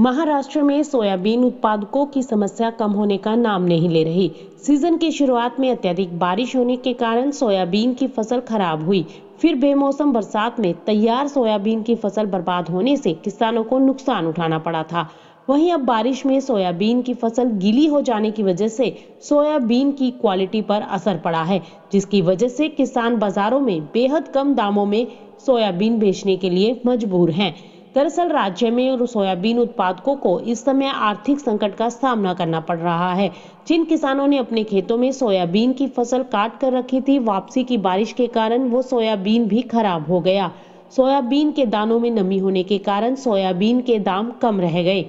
महाराष्ट्र में सोयाबीन उत्पादकों की समस्या कम होने का नाम नहीं ले रही सीजन की शुरुआत में अत्यधिक बारिश होने के कारण सोयाबीन की फसल खराब हुई फिर बेमौसम बरसात में तैयार सोयाबीन की फसल बर्बाद होने से किसानों को नुकसान उठाना पड़ा था वहीं अब बारिश में सोयाबीन की फसल गीली हो जाने की वजह से सोयाबीन की क्वालिटी पर असर पड़ा है जिसकी वजह से किसान बाजारों में बेहद कम दामों में सोयाबीन बेचने के लिए मजबूर हैं दरअसल राज्य में सोयाबीन उत्पादकों को इस समय आर्थिक संकट का सामना करना पड़ रहा है जिन किसानों ने अपने खेतों में सोयाबीन की फसल काट कर रखी थी वापसी की बारिश के कारण वो सोयाबीन भी खराब हो गया सोयाबीन के दानों में नमी होने के कारण सोयाबीन के दाम कम रह गए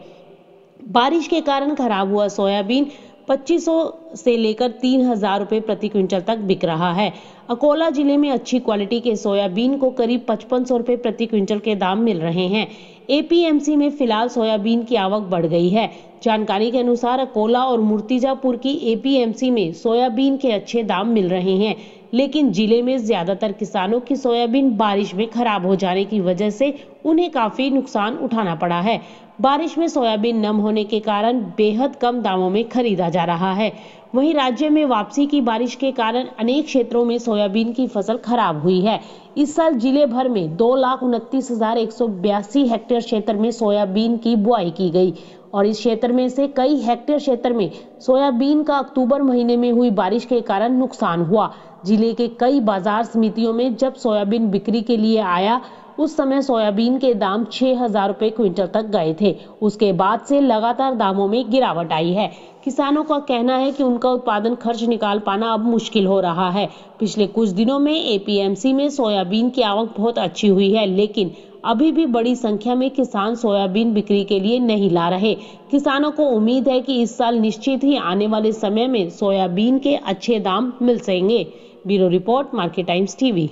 बारिश के कारण खराब हुआ सोयाबीन 2500 से लेकर तीन हजार रुपये प्रति क्विंटल तक बिक रहा है अकोला जिले में अच्छी क्वालिटी के सोयाबीन को करीब पचपन सौ रुपये प्रति क्विंटल के दाम मिल रहे हैं एपीएमसी में फिलहाल सोयाबीन की आवक बढ़ गई है जानकारी के अनुसार अकोला और मूर्तिजापुर की एपीएमसी में सोयाबीन के अच्छे दाम मिल रहे हैं लेकिन जिले में ज्यादातर किसानों की सोयाबीन बारिश में खराब हो जाने की वजह से उन्हें काफी नुकसान उठाना पड़ा है बारिश में सोयाबीन नम होने के कारण बेहद कम दामों में खरीदा जा रहा है वहीं राज्य में वापसी की बारिश के कारण अनेक क्षेत्रों में सोयाबीन की फसल खराब हुई है इस साल जिले भर में दो लाख उनतीस हजार एक सौ बयासी हेक्टेयर क्षेत्र में सोयाबीन की बुआई की गई और इस क्षेत्र में से कई हेक्टेयर क्षेत्र में सोयाबीन का अक्टूबर महीने में हुई बारिश के कारण नुकसान हुआ जिले के कई बाजार समितियों में जब सोयाबीन बिक्री के लिए आया उस समय सोयाबीन के दाम छः हजार रुपये क्विंटल तक गए थे उसके बाद से लगातार दामों में गिरावट आई है किसानों का कहना है कि उनका उत्पादन खर्च निकाल पाना अब मुश्किल हो रहा है पिछले कुछ दिनों में एपीएमसी में सोयाबीन की आवक बहुत अच्छी हुई है लेकिन अभी भी बड़ी संख्या में किसान सोयाबीन बिक्री के लिए नहीं ला रहे किसानों को उम्मीद है कि इस साल निश्चित ही आने वाले समय में सोयाबीन के अच्छे दाम मिल सकेंगे bureau report Market Times TV